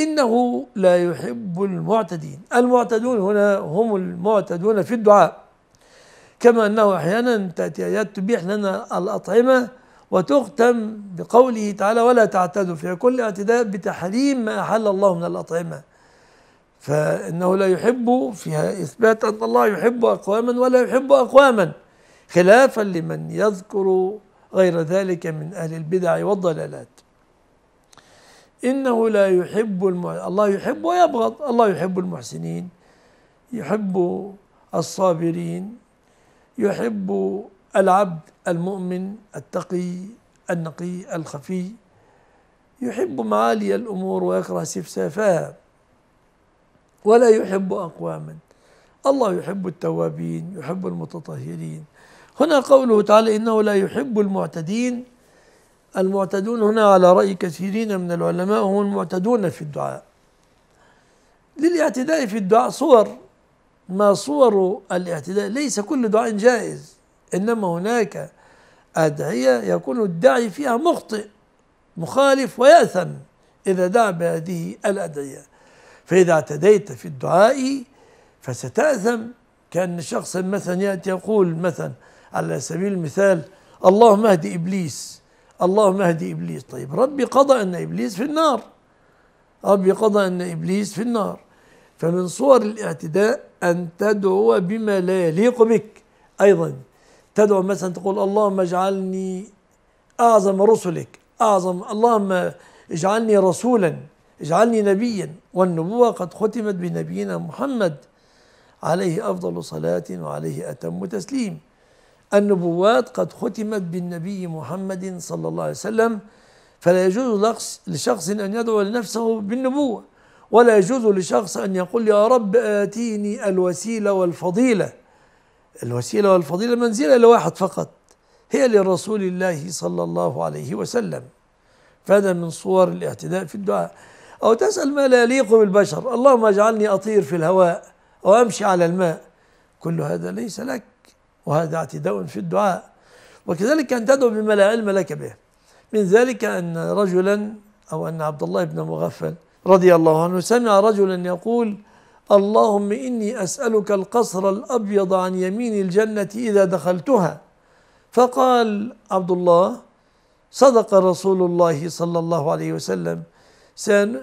إنه لا يحب المعتدين المعتدون هنا هم المعتدون في الدعاء كما أنه أحيانا تأتي آيات تبيح لنا الأطعمة وتختم بقوله تعالى ولا تعتدوا في كل اعتداء بتحريم ما أحل الله من الأطعمة فإنه لا يحب فيها إثبات أن الله يحب أقواما ولا يحب أقواما خلافا لمن يذكر غير ذلك من أهل البدع والضلالات إنه لا يحب الم... الله يحب ويبغض الله يحب المحسنين يحب الصابرين يحب العبد المؤمن التقي النقي الخفي يحب معالي الأمور ويكره سفسافها ولا يحب أقواما الله يحب التوابين يحب المتطهرين هنا قوله تعالى إنه لا يحب المعتدين المعتدون هنا على رأي كثيرين من العلماء هم المعتدون في الدعاء للاعتداء في الدعاء صور ما صور الاعتداء ليس كل دعاء جائز إنما هناك أدعية يكون الداعي فيها مخطئ مخالف ويأثم إذا دعا بهذه الأدعية فإذا اعتديت في الدعاء فستأثم كأن شخصا مثلا يأتي يقول مثلا على سبيل المثال اللهم اهد إبليس اللهم اهدي ابليس طيب ربي قضى ان ابليس في النار ربي قضى ان ابليس في النار فمن صور الاعتداء ان تدعو بما لا يليق بك ايضا تدعو مثلا تقول اللهم اجعلني اعظم رسلك اعظم اللهم اجعلني رسولا اجعلني نبيا والنبوه قد ختمت بنبينا محمد عليه افضل صلاه وعليه اتم تسليم النبوات قد ختمت بالنبي محمد صلى الله عليه وسلم فلا يجوز لشخص أن يدعو لنفسه بالنبوة ولا يجوز لشخص أن يقول يا رب آتيني الوسيلة والفضيلة الوسيلة والفضيلة منزلة لواحد فقط هي لرسول الله صلى الله عليه وسلم فهذا من صور الاعتداء في الدعاء أو تسأل ما لا يليق بالبشر اللهم اجعلني أطير في الهواء أو أمشي على الماء كل هذا ليس لك وهذا اعتداء في الدعاء وكذلك أن تدعو بما لا علم لك به من ذلك أن رجلا أو أن عبد الله بن مغفل رضي الله عنه سمع رجلا يقول اللهم إني أسألك القصر الأبيض عن يمين الجنة إذا دخلتها فقال عبد الله صدق رسول الله صلى الله عليه وسلم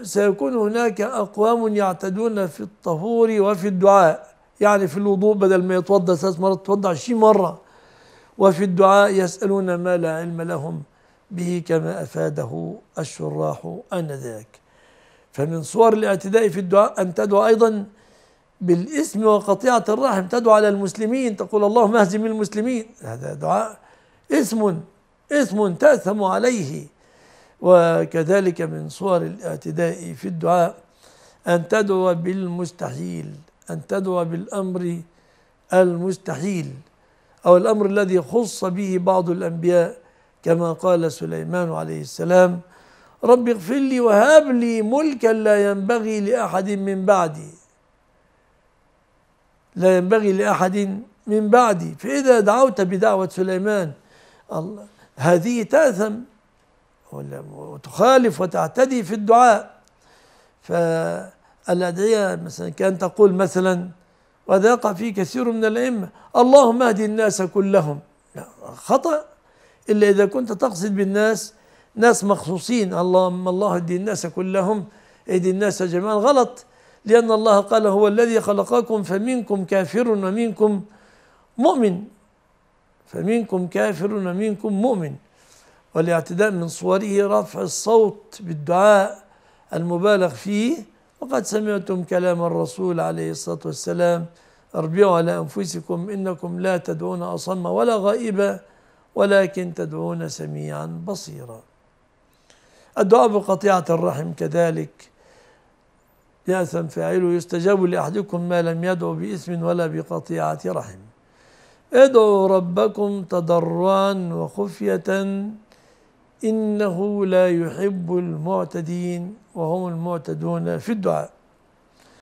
سيكون هناك أقوام يعتدون في الطهور وفي الدعاء يعني في الوضوء بدل ما يتوضا ثلاث مرات يتوضا 20 مره وفي الدعاء يسالون ما لا علم لهم به كما افاده الشراح انذاك فمن صور الاعتداء في الدعاء ان تدعو ايضا بالاسم وقطيعه الرحم تدعو على المسلمين تقول اللهم اهزم المسلمين هذا دعاء اسم اسم تاثم عليه وكذلك من صور الاعتداء في الدعاء ان تدعو بالمستحيل أن تدعو بالأمر المستحيل أو الأمر الذي خص به بعض الأنبياء كما قال سليمان عليه السلام رب اغفر لي وهب لي ملكا لا ينبغي لأحد من بعدي لا ينبغي لأحد من بعدي فإذا دعوت بدعوة سليمان الله هذه تأثم وتخالف وتعتدي في الدعاء ف الأدعية مثلا كأن تقول مثلا وهذا يقع فيه كثير من الأئمة اللهم اهد الناس كلهم خطأ إلا إذا كنت تقصد بالناس ناس مخصوصين اللهم الله اهدي الناس كلهم اهدي الناس جميعا غلط لأن الله قال هو الذي خلقكم فمنكم كافر ومنكم مؤمن فمنكم كافر ومنكم مؤمن والاعتداء من صوره رفع الصوت بالدعاء المبالغ فيه وقد سمعتم كلام الرسول عليه الصلاة والسلام اربعوا على أنفسكم إنكم لا تدعون أصم ولا غائبا ولكن تدعون سميعا بصيرا الدعاء بقطيعة الرحم كذلك يأثم فاعله يستجاب لأحدكم ما لم يدعو بإثم ولا بقطيعة رحم ادعوا ربكم تضرعا وخفية إنه لا يحب المعتدين وهم المعتدون في الدعاء